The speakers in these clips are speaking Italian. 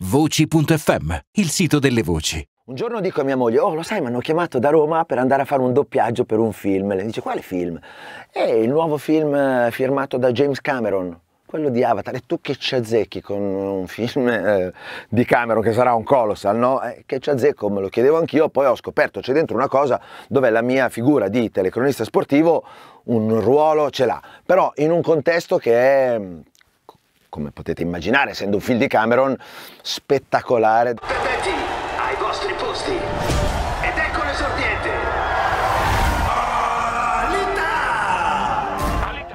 Voci.fm, il sito delle voci. Un giorno dico a mia moglie, oh lo sai, mi hanno chiamato da Roma per andare a fare un doppiaggio per un film. E lei dice, quale film? È il nuovo film eh, firmato da James Cameron, quello di Avatar. E tu che ci azzecchi con un film eh, di Cameron che sarà un colossal, no? Eh, che ci azzecco, me lo chiedevo anch'io, poi ho scoperto, c'è dentro una cosa dove la mia figura di telecronista sportivo un ruolo ce l'ha, però in un contesto che è come potete immaginare, essendo un film di Cameron, spettacolare. Perfetti, ai vostri posti!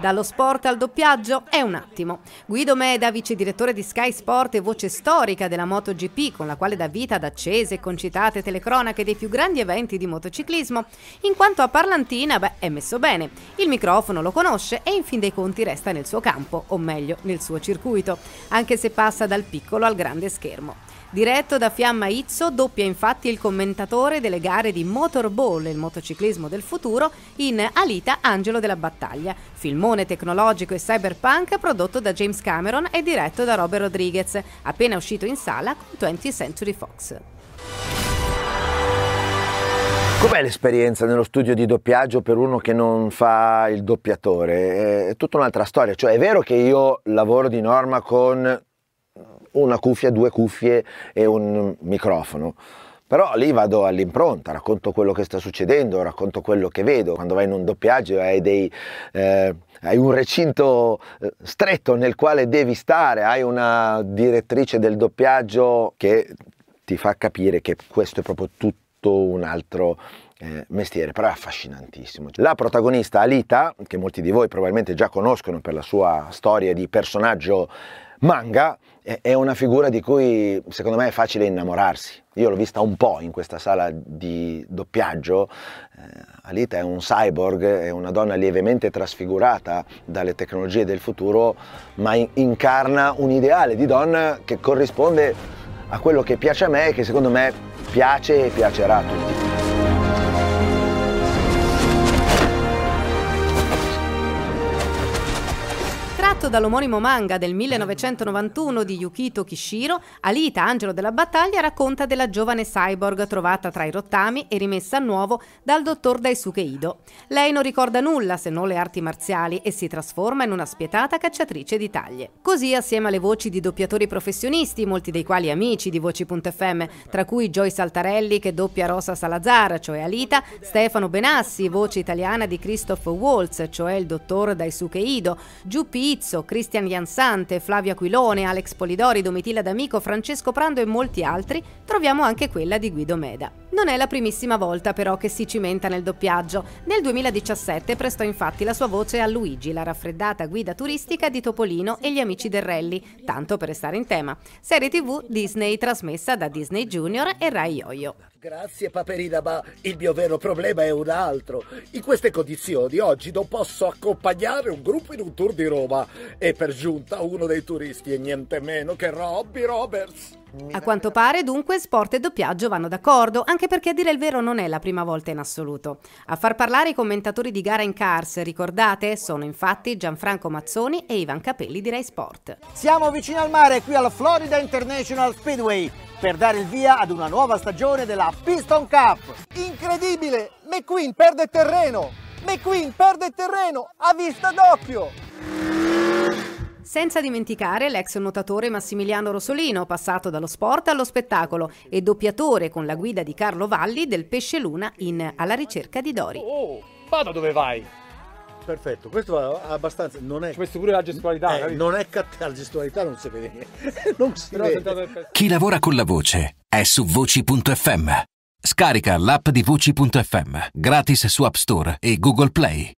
Dallo sport al doppiaggio è un attimo. Guido Meda, vice direttore di Sky Sport e voce storica della MotoGP, con la quale dà vita ad accese, e concitate telecronache dei più grandi eventi di motociclismo, in quanto a parlantina beh, è messo bene. Il microfono lo conosce e in fin dei conti resta nel suo campo, o meglio nel suo circuito, anche se passa dal piccolo al grande schermo. Diretto da Fiamma Izzo, doppia infatti il commentatore delle gare di Motorball, il motociclismo del futuro, in Alita Angelo della Battaglia, filmone tecnologico e cyberpunk prodotto da James Cameron e diretto da Robert Rodriguez, appena uscito in sala con 20th Century Fox. Com'è l'esperienza nello studio di doppiaggio per uno che non fa il doppiatore? È tutta un'altra storia, cioè è vero che io lavoro di norma con una cuffia, due cuffie e un microfono. Però lì vado all'impronta, racconto quello che sta succedendo, racconto quello che vedo. Quando vai in un doppiaggio hai, dei, eh, hai un recinto eh, stretto nel quale devi stare, hai una direttrice del doppiaggio che ti fa capire che questo è proprio tutto un altro eh, mestiere, però è affascinantissimo. La protagonista Alita, che molti di voi probabilmente già conoscono per la sua storia di personaggio Manga è una figura di cui secondo me è facile innamorarsi. Io l'ho vista un po' in questa sala di doppiaggio. Eh, Alita è un cyborg, è una donna lievemente trasfigurata dalle tecnologie del futuro, ma in- incarna un ideale di donna che corrisponde a quello che piace a me e che secondo me piace e piacerà a tutti. tratto dall'omonimo manga del 1991 di Yukito Kishiro, Alita, angelo della battaglia, racconta della giovane cyborg trovata tra i rottami e rimessa a nuovo dal dottor Daisuke Ido. Lei non ricorda nulla se non le arti marziali e si trasforma in una spietata cacciatrice di taglie. Così, assieme alle voci di doppiatori professionisti, molti dei quali amici di Voci.fm, tra cui Joy Saltarelli che doppia Rosa Salazar, cioè Alita, Stefano Benassi, voce italiana di Christoph Waltz, cioè il dottor Daisuke Ido, Giuppi Pizzo, Cristian Jansante, Flavio Aquilone, Alex Polidori, Domitilla D'Amico, Francesco Prando e molti altri, troviamo anche quella di Guido Meda. Non è la primissima volta però che si cimenta nel doppiaggio. Nel 2017 prestò infatti la sua voce a Luigi, la raffreddata guida turistica di Topolino e gli amici del Rally, tanto per restare in tema. Serie TV Disney trasmessa da Disney Junior e Rai Yoyo. Grazie Paperina, ma il mio vero problema è un altro. In queste condizioni oggi non posso accompagnare un gruppo in un tour di Roma e per giunta uno dei turisti è niente meno che Robby Roberts. A quanto pare, dunque, sport e doppiaggio vanno d'accordo, anche perché a dire il vero non è la prima volta in assoluto. A far parlare i commentatori di gara in Cars, ricordate, sono infatti Gianfranco Mazzoni e Ivan Capelli di Rai Sport. Siamo vicino al mare, qui alla Florida International Speedway, per dare il via ad una nuova stagione della Piston Cup. Incredibile! McQueen perde terreno! McQueen perde terreno a vista d'occhio! Senza dimenticare l'ex nuotatore Massimiliano Rosolino, passato dallo sport allo spettacolo e doppiatore con la guida di Carlo Valli del Pesce Luna in Alla ricerca di Dori. Oh, oh vado dove vai? Perfetto, questo è abbastanza. Non è, questo pure la gestualità. Eh, non è cattiva, la gestualità non si vede. non si vede. Chi lavora con la voce è su voci.fm. Scarica l'app di voci.fm gratis su App Store e Google Play.